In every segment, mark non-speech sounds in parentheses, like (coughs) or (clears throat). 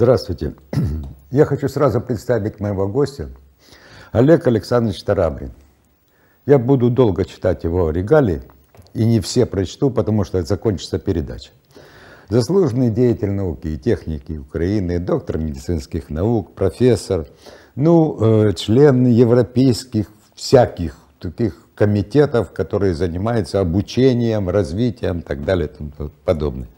Здравствуйте. (clears throat) Я хочу сразу представить моего гостя, Олег Александрович Тарабрин. Я буду долго читать его регалии, и не все прочту, потому что закончится передача. Заслуженный деятель науки и техники Украины, доктор медицинских наук, профессор, ну, э, член европейских всяких таких комитетов, которые занимаются обучением, развитием и так далее и тому подобное.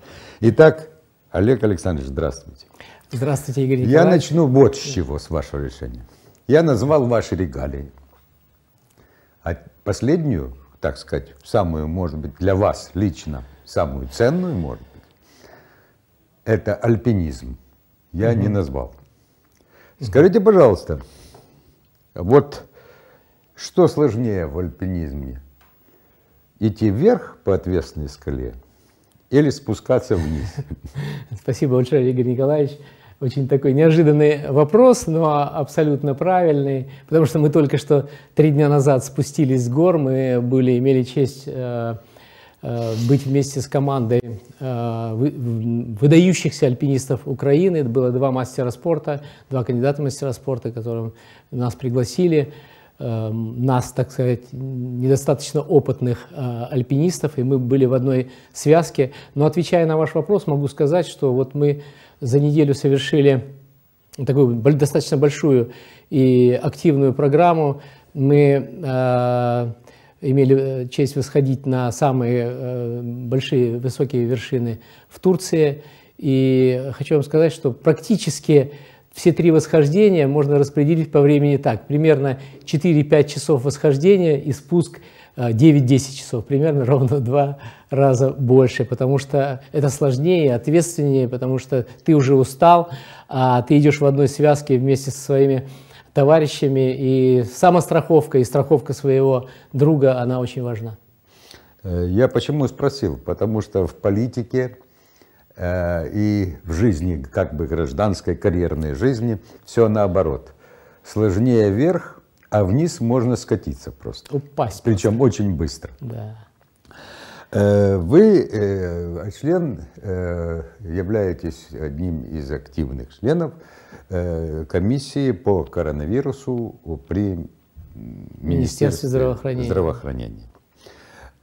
Итак, Олег Александрович, здравствуйте. Здравствуйте, Игорь Николаевич. Я начну вот с чего, с вашего решения. Я назвал ваши регалии. А последнюю, так сказать, самую, может быть, для вас лично, самую ценную, может быть, это альпинизм. Я угу. не назвал. Скажите, пожалуйста, вот что сложнее в альпинизме? Идти вверх по отвесной скале или спускаться вниз? (laughs) Спасибо большое, Игорь Николаевич. Очень такой неожиданный вопрос, но абсолютно правильный, потому что мы только что три дня назад спустились с гор, мы были, имели честь э, э, быть вместе с командой э, выдающихся альпинистов Украины. Это было два мастера спорта, два кандидата мастера спорта, которым нас пригласили. Эм, нас, так сказать, недостаточно опытных э, альпинистов, и мы были в одной связке. Но отвечая на ваш вопрос, могу сказать, что вот мы за неделю совершили такую достаточно большую и активную программу. Мы э, имели э, честь восходить на самые большие, высокие вершины в Турции. И хочу вам сказать, что практически все три восхождения можно распределить по времени так. Примерно 4-5 часов восхождения и спуск 9-10 э, часов, примерно ровно два раза больше, потому что это сложнее, ответственнее, потому что ты уже устал, а ты идешь в одной связке вместе со своими товарищами, и самостраховка, и страховка своего друга, она очень важна. Э, я почему спросил? Потому что в политике Э, и в жизни, как бы гражданской, карьерной жизни, все наоборот. Сложнее вверх, а вниз можно скатиться просто. Упасть. Причем просто. очень быстро. Да. Э, вы, э, член, являетесь одним из активных членов комиссии по коронавирусу при Министерстве здравоохранения. здравоохранения.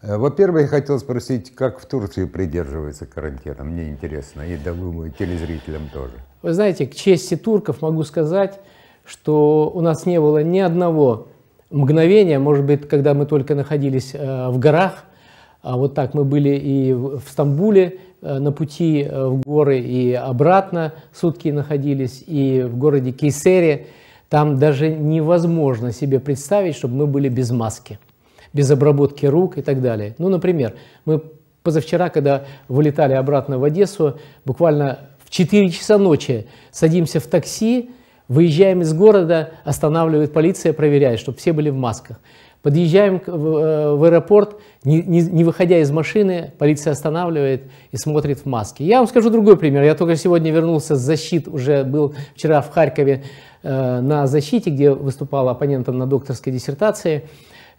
Э, во-первых, я хотел спросить, как в Турции придерживается карантина? Мне интересно, и, да, думаю, телезрителям тоже. Вы знаете, к чести турков могу сказать, что у нас не было ни одного мгновения, может быть, когда мы только находились э, в горах, а вот так мы были и в Стамбуле э, на пути в горы и обратно сутки находились, и в городе Кейсере. Там даже невозможно себе представить, чтобы мы были без маски без обработки рук и так далее. Ну, например, мы позавчера, когда вылетали обратно в Одессу, буквально в 4 часа ночи садимся в такси, выезжаем из города, останавливает полиция, проверяет, чтобы все были в масках. Подъезжаем э, в аэропорт, не, не, выходя из машины, полиция останавливает и смотрит в маске. Я вам скажу другой пример. Я только сегодня вернулся с защит, уже был вчера в Харькове э, на защите, где выступал оппонентом на докторской диссертации.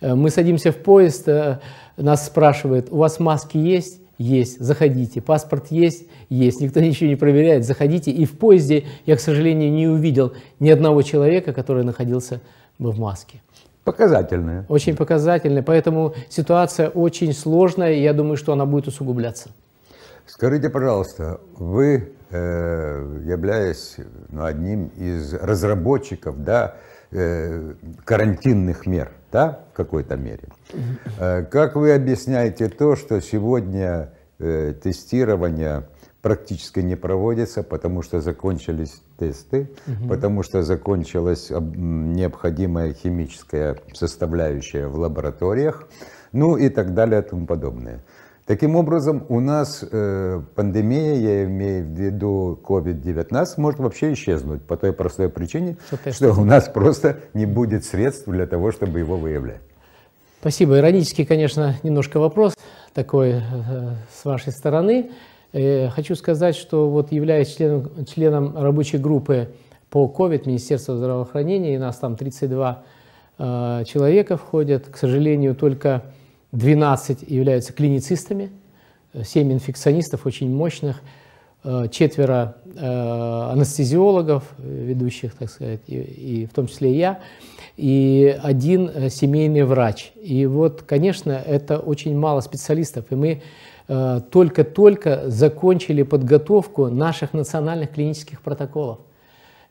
Э, мы садимся в поезд, э, нас спрашивают, у вас маски есть? Есть, заходите. Паспорт есть? Есть. Никто (laughs) ничего не проверяет, заходите. И в поезде я, к сожалению, не увидел ни одного человека, который находился бы в маске. Показательная. Очень показательная. Поэтому ситуация очень сложная, и я думаю, что она будет усугубляться. Скажите, пожалуйста, вы, э, являясь ну, одним из разработчиков да, карантинных мер, да, в какой-то мере. Э, как вы объясняете то, что сегодня э, тестирование практически не проводится, потому что закончились тесты, угу. потому что закончилась необходимая химическая составляющая в лабораториях, ну и так далее и тому подобное. Таким образом, у нас э, пандемия, я имею в виду COVID-19, может вообще исчезнуть по той простой причине, что, что у нас просто не будет средств для того, чтобы его выявлять. Спасибо. Иронический, конечно, немножко вопрос такой э, с вашей стороны. Э, хочу сказать, что вот являясь членом, членом рабочей группы по COVID Министерства здравоохранения, и нас там 32 э, человека входят, к сожалению, только 12 являются клиницистами, 7 э, инфекционистов очень мощных, э, четверо э, анестезиологов ведущих, так сказать, и, и в том числе и я, и один семейный врач. И вот, конечно, это очень мало специалистов, и мы только-только закончили подготовку наших национальных клинических протоколов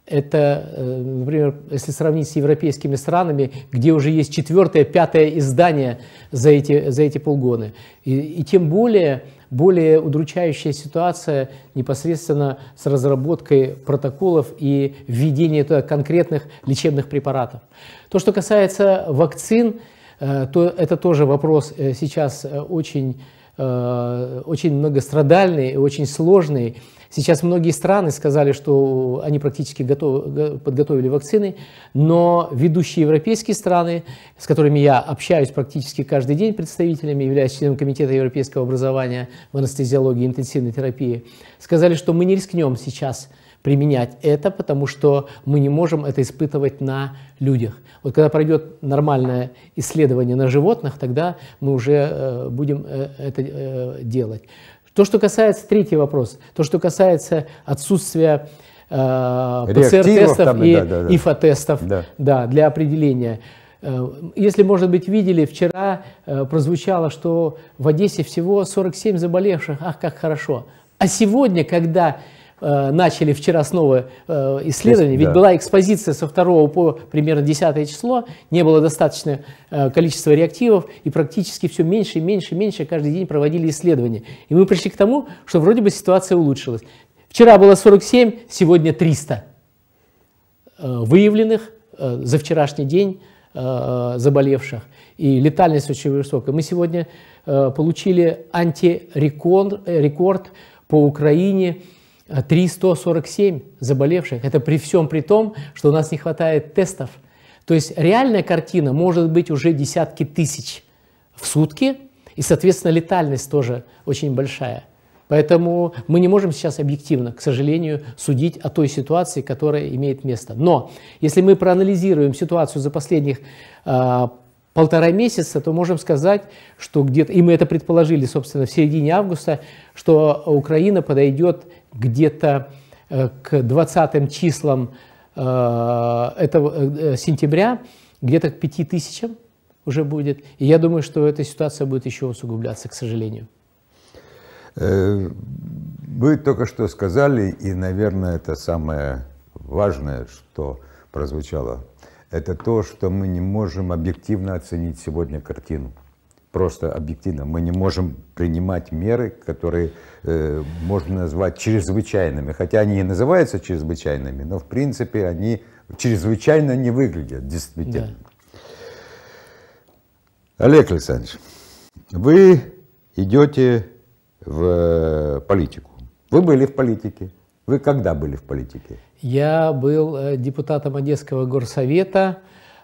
это, э, например, если сравнить с европейскими странами, где уже есть четвертое, пятое издание за эти, за эти полгода. И, и тем более, более удручающая ситуация непосредственно с разработкой протоколов и введением туда конкретных лечебных препаратов. То, что касается вакцин, э, то это тоже вопрос э, сейчас очень, очень многострадальный и очень сложный. Сейчас многие страны сказали, что они практически готовы, подготовили вакцины, но ведущие европейские страны, с которыми я общаюсь практически каждый день представителями, являясь членом Комитета европейского образования в анестезиологии и интенсивной терапии, сказали, что мы не рискнем сейчас применять это, потому что мы не можем это испытывать на людях. Вот когда пройдет нормальное исследование на животных, тогда мы уже э, будем э, это э, делать. То, что касается третий вопрос, то, что касается отсутствия э, ПЦР-тестов и, и да, да, да. ИФА-тестов да. Да, для определения. Э, если, может быть, видели, вчера э, прозвучало, что в Одессе всего 47 заболевших, ах, как хорошо. А сегодня, когда Э, начали вчера снова э, исследование, есть, ведь да. была экспозиция со 2 по примерно 10 число, не было достаточно э, количества реактивов, и практически все меньше и меньше и меньше каждый день проводили исследования. И мы пришли к тому, что вроде бы ситуация улучшилась. Вчера было 47, сегодня 300 выявленных за вчерашний день заболевших. И летальность очень высокая. Мы сегодня получили антирекорд по Украине – 347 а заболевших. Это при всем при том, что у нас не хватает тестов. То есть реальная картина может быть уже десятки тысяч в сутки, и, соответственно, летальность тоже очень большая. Поэтому мы не можем сейчас объективно, к сожалению, судить о той ситуации, которая имеет место. Но если мы проанализируем ситуацию за последних а, полтора месяца, то можем сказать, что где-то, и мы это предположили, собственно, в середине августа, что Украина подойдет где-то э, к 20 числам э, этого э, сентября, где-то к 5 тысячам уже будет. И я думаю, что эта ситуация будет еще усугубляться, к сожалению. Вы только что сказали, и, наверное, это самое важное, что прозвучало это то, что мы не можем объективно оценить сегодня картину. Просто объективно. Мы не можем принимать меры, которые э, можно назвать чрезвычайными. Хотя они и называются чрезвычайными, но в принципе они чрезвычайно не выглядят, действительно. Да. Олег Александрович, вы идете в э, политику. Вы были в политике. Вы когда были в политике? Я был э, депутатом Одесского горсовета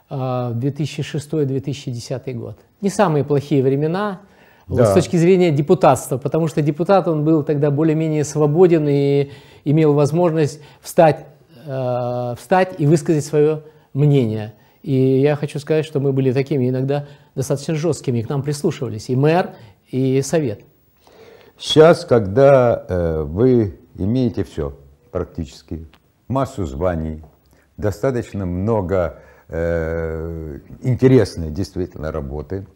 э, в 2006-2010 год. Не самые плохие времена да. вот, с точки зрения депутатства, потому что депутат он был тогда более-менее свободен и имел возможность встать, э, встать и высказать свое мнение. И я хочу сказать, что мы были такими иногда достаточно жесткими, к нам прислушивались и мэр, и совет. Сейчас, когда э, вы имеете все практически, массу званий, достаточно много э, интересной действительно работы.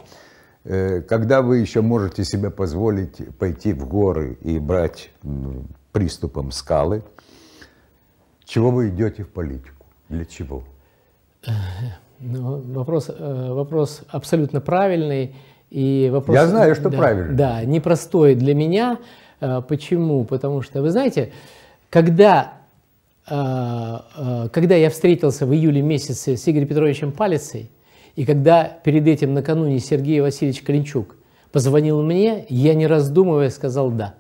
Э, когда вы еще можете себе позволить пойти в горы и брать э, приступом скалы, чего вы идете в политику? Для чего? Э, ну, вопрос, э, вопрос абсолютно правильный. И вопрос, Я знаю, что да, правильный. Да, непростой для меня. Э, почему? Потому что, вы знаете, когда Э, э, когда я встретился в июле месяце с Игорем Петровичем Палицей, и когда перед этим накануне Сергей Васильевич Клинчук позвонил мне, я не раздумывая сказал «да».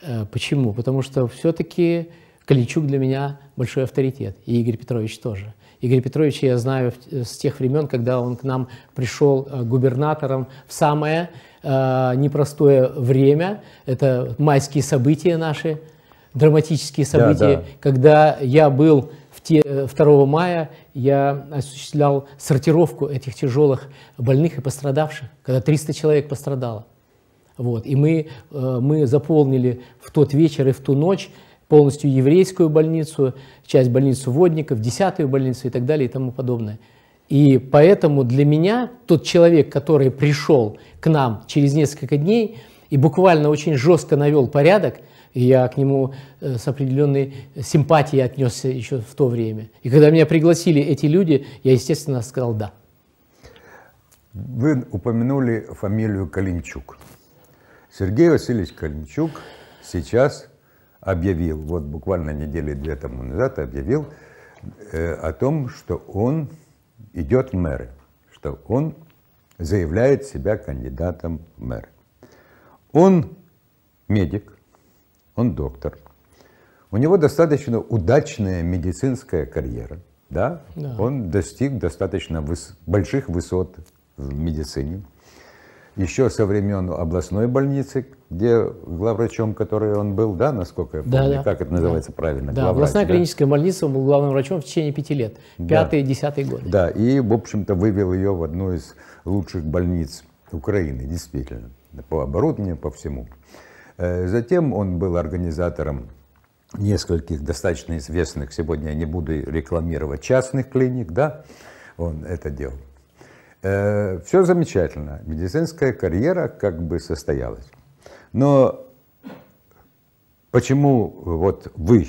Э, почему? Потому что все-таки Клинчук для меня большой авторитет, и Игорь Петрович тоже. Игорь Петрович я знаю с тех времен, когда он к нам пришел губернатором в самое непростое время. Это майские события наши – драматические события, да, да. когда я был в те, 2 э, мая, я осуществлял сортировку этих тяжелых больных и пострадавших, когда 300 человек пострадало. Вот. И мы, э, мы заполнили в тот вечер и в ту ночь полностью еврейскую больницу, часть больницы водников, десятую больницу и так далее и тому подобное. И поэтому для меня тот человек, который пришел к нам через несколько дней, и буквально очень жестко навел порядок, и я к нему э, с определенной симпатией отнесся еще в то время. И когда меня пригласили эти люди, я, естественно, сказал «да». Вы упомянули фамилию Калинчук. Сергей Васильевич Калинчук сейчас объявил, вот буквально недели две тому назад объявил э, о том, что он идет в мэры, что он заявляет себя кандидатом в мэры. Он медик, он доктор. У него достаточно удачная медицинская карьера. Да? Да. Он достиг достаточно выс... больших высот в медицине. Еще со времен областной больницы, где главврачом, который он был, да, насколько я помню, да, да. как это называется да. правильно? Да, Главврач, областная да? клиническая больница, он был главным врачом в течение пяти лет, пятый и десятый год. Да, и, в общем-то, вывел ее в одну из лучших больниц Украины, действительно по оборудованию, по всему. Э, затем он был организатором нескольких достаточно известных, сегодня я не буду рекламировать, частных клиник, да, он это делал. Э, Все замечательно, медицинская карьера как бы состоялась. Но почему вот вы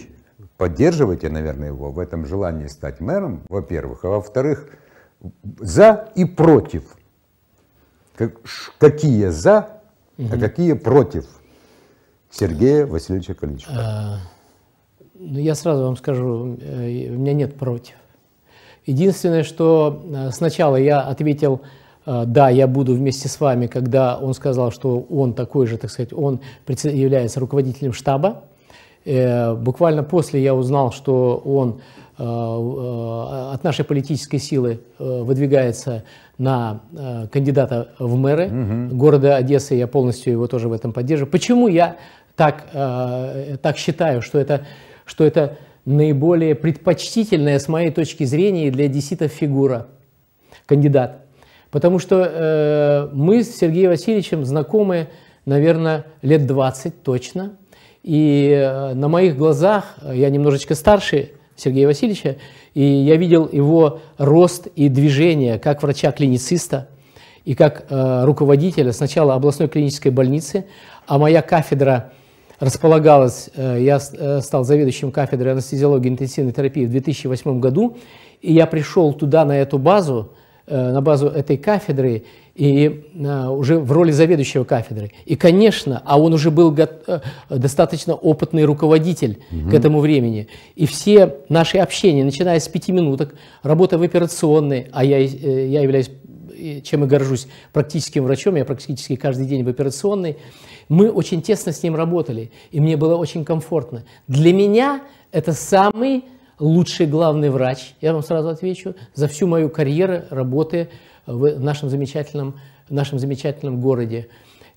поддерживаете, наверное, его в этом желании стать мэром, во-первых, а во-вторых, за и против как, какие за, угу. а какие против Сергея Васильевича Калинчука? А, ну, я сразу вам скажу, э, у меня нет против. Единственное, что э, сначала я ответил, э, да, я буду вместе с вами, когда он сказал, что он такой же, так сказать, он является руководителем штаба. Буквально после я узнал, что он от нашей политической силы выдвигается на э, кандидата в мэры угу. города Одессы, я полностью его тоже в этом поддерживаю. Почему я так, э, так считаю, что это, что это наиболее предпочтительная, с моей точки зрения, для одессита фигура, кандидат? Потому что э, мы с Сергеем Васильевичем знакомы, наверное, лет 20 точно. И э, на моих глазах, э, я немножечко старше Сергея Васильевича, и я видел его рост и движение как врача-клинициста и как э, руководителя сначала областной клинической больницы, а моя кафедра располагалась, э, я э, стал заведующим кафедрой анестезиологии и интенсивной терапии в 2008 году, и я пришел туда, на эту базу, э, на базу этой кафедры, и а, уже в роли заведующего кафедры. И, конечно, а он уже был э, достаточно опытный руководитель угу. к этому времени. И все наши общения, начиная с пяти минуток, работа в операционной, а я, э, я являюсь, чем и горжусь, практическим врачом, я практически каждый день в операционной, мы очень тесно с ним работали, и мне было очень комфортно. Для меня это самый лучший главный врач, я вам сразу отвечу, за всю мою карьеру работы в нашем замечательном, нашем замечательном городе.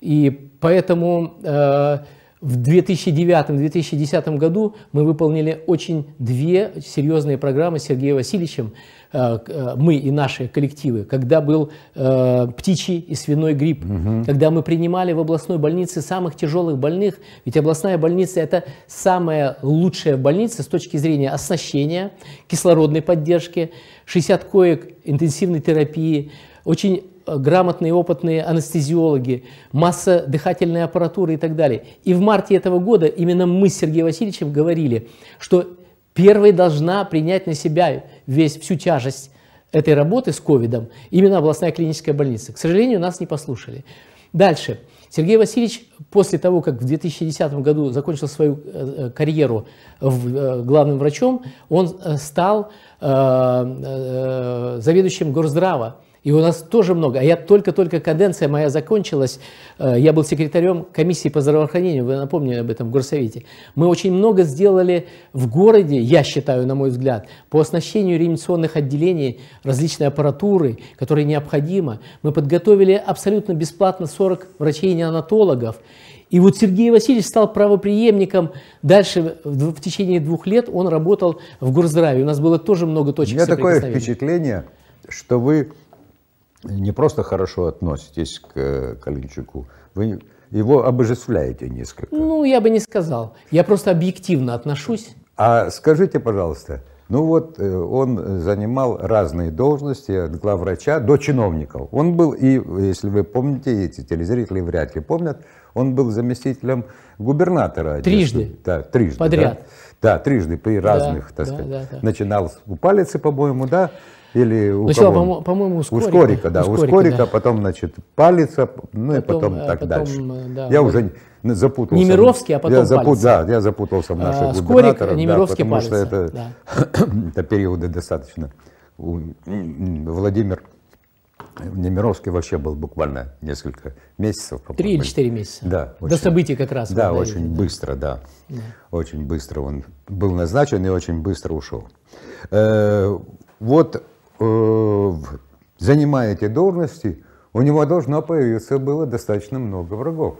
И поэтому э, в 2009-2010 году мы выполнили очень две серьезные программы с Сергеем Васильевичем, э, э, мы и наши коллективы, когда был э, птичий и свиной грипп, угу. когда мы принимали в областной больнице самых тяжелых больных, ведь областная больница это самая лучшая больница с точки зрения оснащения, кислородной поддержки, 60 коек интенсивной терапии, очень Э, грамотные, опытные анестезиологи, масса дыхательной аппаратуры и так далее. И в марте этого года именно мы с Сергеем Васильевичем говорили, что первой должна принять на себя весь, всю тяжесть этой работы с ковидом именно областная клиническая больница. К сожалению, нас не послушали. Дальше. Сергей Васильевич после того, как в 2010 году закончил свою э, э, карьеру главным врачом, он стал заведующим Горздрава и у нас тоже много. А я только-только каденция моя закончилась. Э, я был секретарем комиссии по здравоохранению, вы напомнили об этом в горсовете. Мы очень много сделали в городе, я считаю, на мой взгляд, по оснащению реанимационных отделений различной аппаратуры, которая необходима. Мы подготовили абсолютно бесплатно 40 врачей-неонатологов. И вот Сергей Васильевич стал правоприемником. Дальше в, в течение двух лет он работал в горздраве. У нас было тоже много точек У меня такое впечатление, что вы не просто хорошо относитесь к Калинчуку, вы его обожествляете несколько. Ну, я бы не сказал. Я просто объективно отношусь. А скажите, пожалуйста, ну вот э, он занимал разные должности от главврача до чиновников. Он был, и если вы помните, эти телезрители вряд ли помнят, он был заместителем губернатора. Трижды. Да, трижды. Подряд. Да, да трижды при разных, да, так да, сказать. Да, да. Начинал с Упалицы, по-моему, да? Или у ну, кого? по-моему, у Скорика. У Скорика, да. У Скорика, да. потом, значит, палец, ну потом, и потом э, так потом, дальше. Э, да, я вот. уже запутался. Не Мировский, а потом я запут, Да, я запутался в э, наших а, Скорик, Немировский, да, потому Палица, что это, да. (coughs) это периоды достаточно. Владимир Немировский вообще был буквально несколько месяцев. Три или четыре месяца. Да. Очень, До событий как раз. Да, очень да. быстро, да. да. Очень быстро он был назначен и очень быстро ушел. Э, вот э, занимая эти должности, у него должно появиться было достаточно много врагов,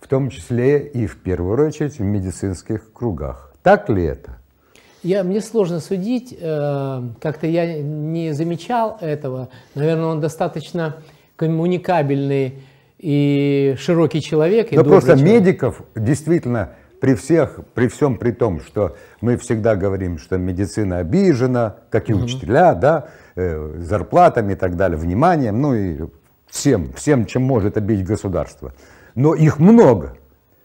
в том числе и в первую очередь в медицинских кругах. Так ли это? Я, мне сложно судить, э, как-то я не замечал этого. Наверное, он достаточно коммуникабельный и широкий человек. И просто человек. медиков действительно при всех, при всем при том, что мы всегда говорим, что медицина обижена, как и угу. учителя, да, э, зарплатами и так далее, вниманием, ну и всем, всем, чем может обидеть государство. Но их много.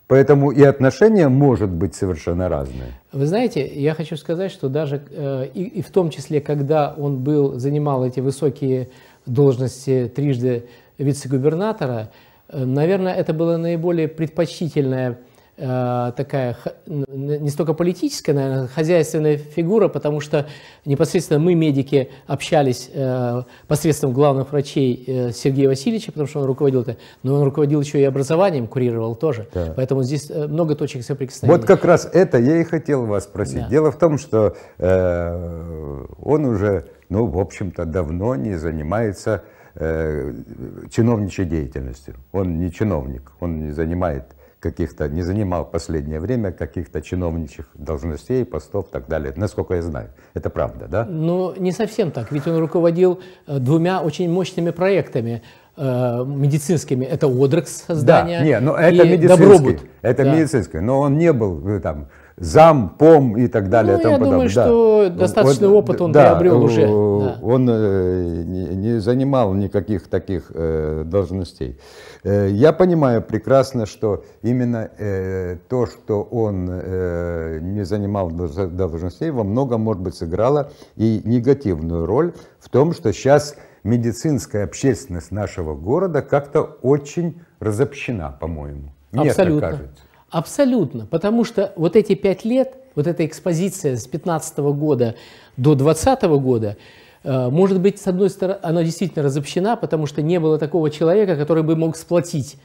Поэтому и отношения может быть совершенно разные. Вы знаете, я хочу сказать, что даже э, и, и в том числе, когда он был, занимал эти высокие должности трижды вице-губернатора, э, наверное, это было наиболее предпочтительное Э, такая не столько политическая, наверное, хозяйственная фигура, потому что непосредственно мы, медики, общались э, посредством главных врачей э, Сергея Васильевича, потому что он руководил это, но он руководил еще и образованием, курировал тоже. Да. Поэтому здесь много точек соприкосновения. Вот как раз это я и хотел вас спросить. Да. Дело в том, что э, он уже, ну, в общем-то, давно не занимается э, чиновничей деятельностью. Он не чиновник, он не занимает каких-то, не занимал в последнее время каких-то чиновничьих должностей, постов и так далее, насколько я знаю. Это правда, да? Ну, не совсем так, ведь он руководил э, двумя очень мощными проектами э, медицинскими. Это Одрекс создания да, не, но ну, это и медицинский, Добробут. Это да. медицинский, но он не был э, там зам, пом и так далее. Ну, тому я подобное. думаю, да. что достаточный он, опыт он да, приобрел уже. Да. Он э, не, занимал никаких таких э, должностей. Э, я понимаю прекрасно, что именно то, что он не занимал должностей, во многом, может быть, сыграло и негативную роль в том, что сейчас медицинская общественность нашего города как-то очень разобщена, по-моему. Мне Абсолютно. так кажется. Абсолютно, потому что вот эти пять лет, вот эта экспозиция с 15 года до 20 года, э, может быть, с одной стороны, она действительно разобщена, потому что не было такого человека, который бы мог сплотить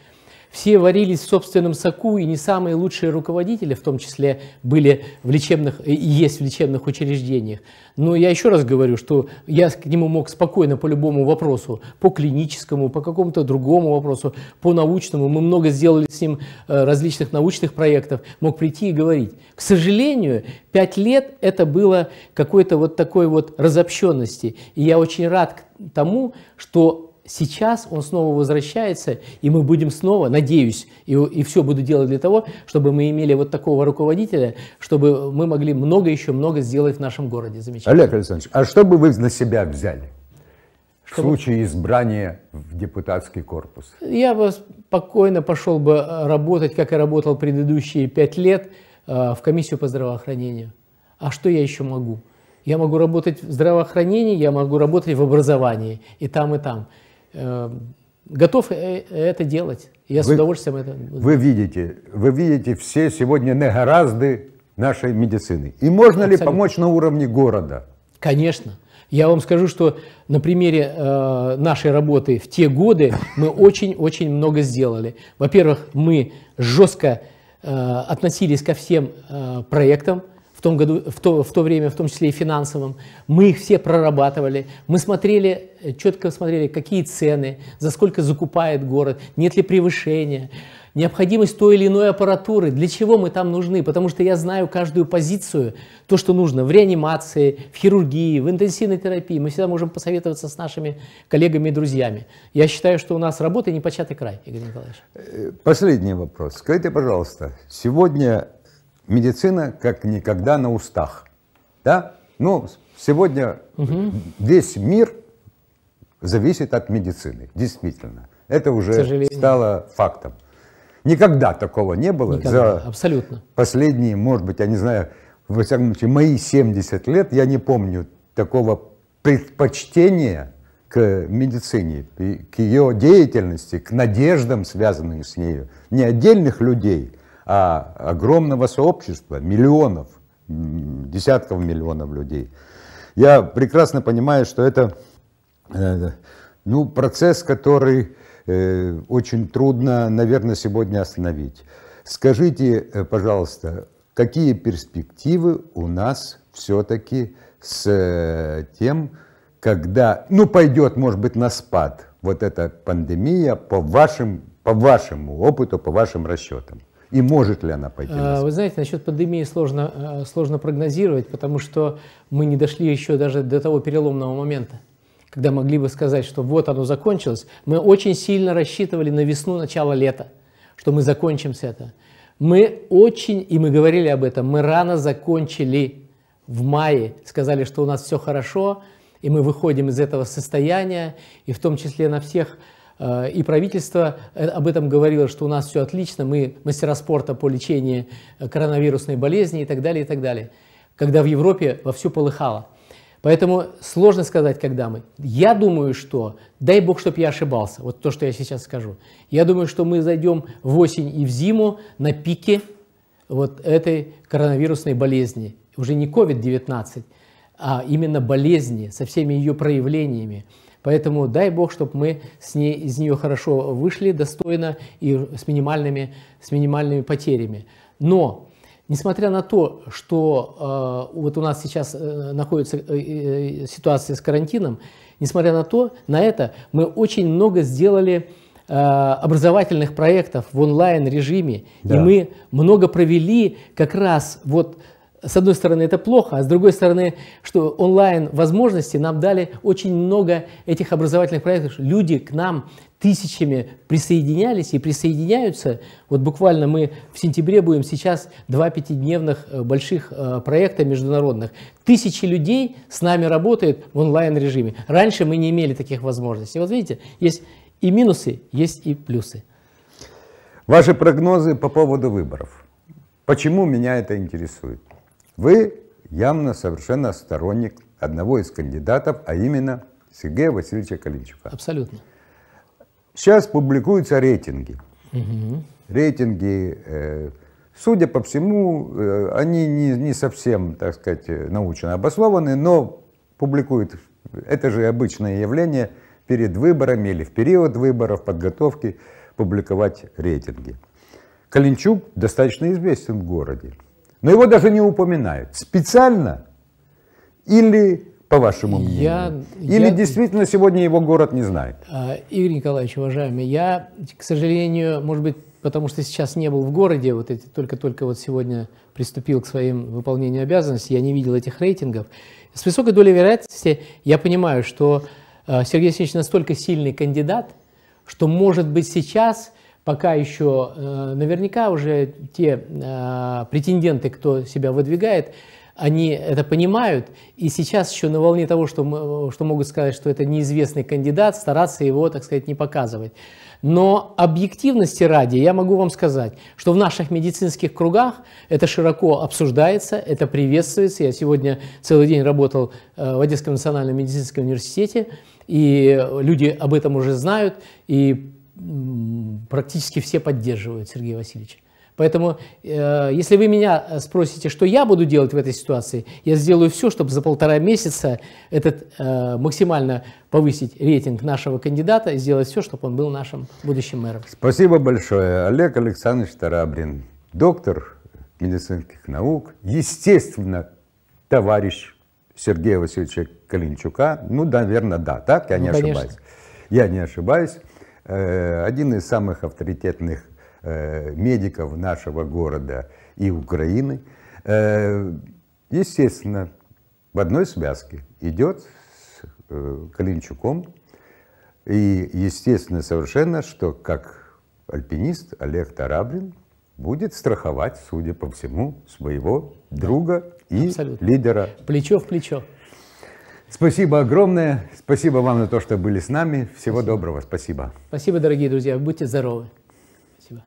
все варились в собственном соку, и не самые лучшие руководители, в том числе, были в лечебных и есть в лечебных учреждениях. Но я еще раз говорю, что я к нему мог спокойно по любому вопросу, по клиническому, по какому-то другому вопросу, по научному. Мы много сделали с ним э, различных научных проектов, мог прийти и говорить. К сожалению, пять лет это было какой-то вот такой вот разобщенности. И я очень рад тому, что сейчас он снова возвращается, и мы будем снова, надеюсь, и, и все буду делать для того, чтобы мы имели вот такого руководителя, чтобы мы могли много еще много сделать в нашем городе. Замечательно. Олег Александрович, а что бы вы на себя взяли? В случае избрания в депутатский корпус. Я бы спокойно пошел бы э, работать, как и работал предыдущие пять лет, э, в комиссию по здравоохранению. А что я еще могу? Я могу работать в здравоохранении, я могу работать в образовании, и там, и там. Эм, готов э, э, это делать. Я вы, с удовольствием это... Вы видите, вы видите все сегодня негоразды нашей медицины. И можно Абсолютно. ли помочь на уровне города? Конечно. Я вам скажу, что на примере э, нашей работы в те годы мы очень-очень много сделали. Во-первых, мы жестко э, относились ко всем э, проектам, в том году, в то, в то время, в том числе и финансовым, Мы их все прорабатывали, мы смотрели, э, четко смотрели, какие цены, за сколько закупает город, нет ли превышения, необходимость той или иной аппаратуры, для чего мы там нужны, потому что я знаю каждую позицию, то, что нужно в реанимации, в хирургии, в интенсивной терапии. Мы всегда можем посоветоваться с нашими коллегами и друзьями. Я считаю, что у нас работа непочатый край, Игорь Николаевич. Э, последний вопрос. Скажите, пожалуйста, сегодня медицина как никогда на устах. Да? Ну, сегодня угу. весь мир зависит от медицины, действительно. Это уже стало фактом. Никогда такого не было. Никогда, за абсолютно. Последние, может быть, я не знаю, в всяком случае, мои 70 лет, я не помню такого предпочтения к медицине, к ее деятельности, к надеждам, связанным с нею. Не отдельных людей, а огромного сообщества, миллионов, десятков миллионов людей. Я прекрасно понимаю, что это э, ну, процесс, который э, очень трудно, наверное, сегодня остановить. Скажите, э, пожалуйста, какие перспективы у нас все-таки с тем, когда, ну, пойдет, может быть, на спад вот эта пандемия по, вашим, по вашему опыту, по вашим расчетам? И может ли она пойти а, Вы знаете, насчет пандемии сложно, э, сложно прогнозировать, потому что мы не дошли еще даже до того переломного момента, когда могли бы сказать, что вот оно закончилось. Мы очень сильно рассчитывали на весну, начало лета, что мы закончим с это. Мы очень, и мы говорили об этом, мы рано закончили в мае, сказали, что у нас все хорошо, и мы выходим из этого состояния, и в том числе на всех Э, и правительство э, об этом говорило, что у нас все отлично, мы мастера спорта по лечению э, коронавирусной болезни и так далее, и так далее. Когда в Европе вовсю полыхало. Поэтому сложно сказать, когда мы. Я думаю, что, дай бог, чтобы я ошибался, вот то, что я сейчас скажу. Я думаю, что мы зайдем в осень и в зиму на пике вот этой коронавирусной болезни. Уже не COVID-19, а именно болезни со всеми ее проявлениями. Поэтому дай Бог, чтобы мы с ней, из нее хорошо вышли, достойно и с минимальными, с минимальными потерями. Но Несмотря на то, что э, вот у нас сейчас э, находится э, э ситуация с карантином, несмотря на то, на это мы очень много сделали э, образовательных проектов в онлайн режиме, да. и мы много провели как раз вот с одной стороны, это плохо, а с другой стороны, что онлайн-возможности нам дали очень много этих образовательных проектов. Люди к нам тысячами присоединялись и присоединяются. Вот буквально мы в сентябре будем сейчас два пятидневных э, больших э, проекта международных. Тысячи людей с нами работают в онлайн-режиме. Раньше мы не имели таких возможностей. Вот видите, есть и минусы, есть и плюсы. Ваши прогнозы по поводу выборов. Почему меня это интересует? Вы явно совершенно сторонник одного из кандидатов, а именно Сергея Васильевича Калинчука. Абсолютно. Сейчас публикуются рейтинги. Угу. Рейтинги, э, судя по всему, э, они не, не совсем, так сказать, научно обоснованы, но публикуют, это же обычное явление, перед выборами или в период выборов, подготовки публиковать рейтинги. Калинчук достаточно известен в городе. Но его даже не упоминают. Специально или по вашему мнению? Я, Или я, действительно сегодня его город не знает? А, Игорь Николаевич, уважаемый, я, к сожалению, может быть, потому что сейчас не был в городе, вот эти только-только вот сегодня приступил к своим выполнению обязанностей, я не видел этих рейтингов. С высокой долей вероятности я понимаю, что а, Сергей Алексеевич настолько сильный кандидат, что, может быть, сейчас пока еще э, наверняка уже те э, претенденты, кто себя выдвигает, они это понимают, и сейчас еще на волне того, что, что могут сказать, что это неизвестный кандидат, стараться его, так сказать, не показывать. Но объективности ради я могу вам сказать, что в наших медицинских кругах это широко обсуждается, это приветствуется. Я сегодня целый день работал э, в Одесском национальном медицинском университете, и люди об этом уже знают, и практически все поддерживают Сергея Васильевича. Поэтому, э, если вы меня э, спросите, что я буду делать в этой ситуации, я сделаю все, чтобы за полтора месяца этот, э, максимально повысить рейтинг нашего кандидата, сделать все, чтобы он был нашим будущим мэром. Спасибо большое. Олег Александрович Тарабрин, доктор медицинских наук, естественно, товарищ Сергея Васильевича Калинчука. Ну, наверное, да, так? Я ну, не конечно. ошибаюсь. Я не ошибаюсь. Э, один из самых авторитетных э, медиков нашего города и Украины. Э, естественно, в одной связке идет с Калинчуком. И естественно совершенно, что как альпинист Олег Тарабрин будет страховать, судя по всему, своего друга и Абсолютно. лидера. Плечо в плечо. Спасибо огромное. Спасибо вам за то, что были с нами. Всего спасибо. доброго. Спасибо. Спасибо, дорогие друзья. Будьте здоровы. Спасибо.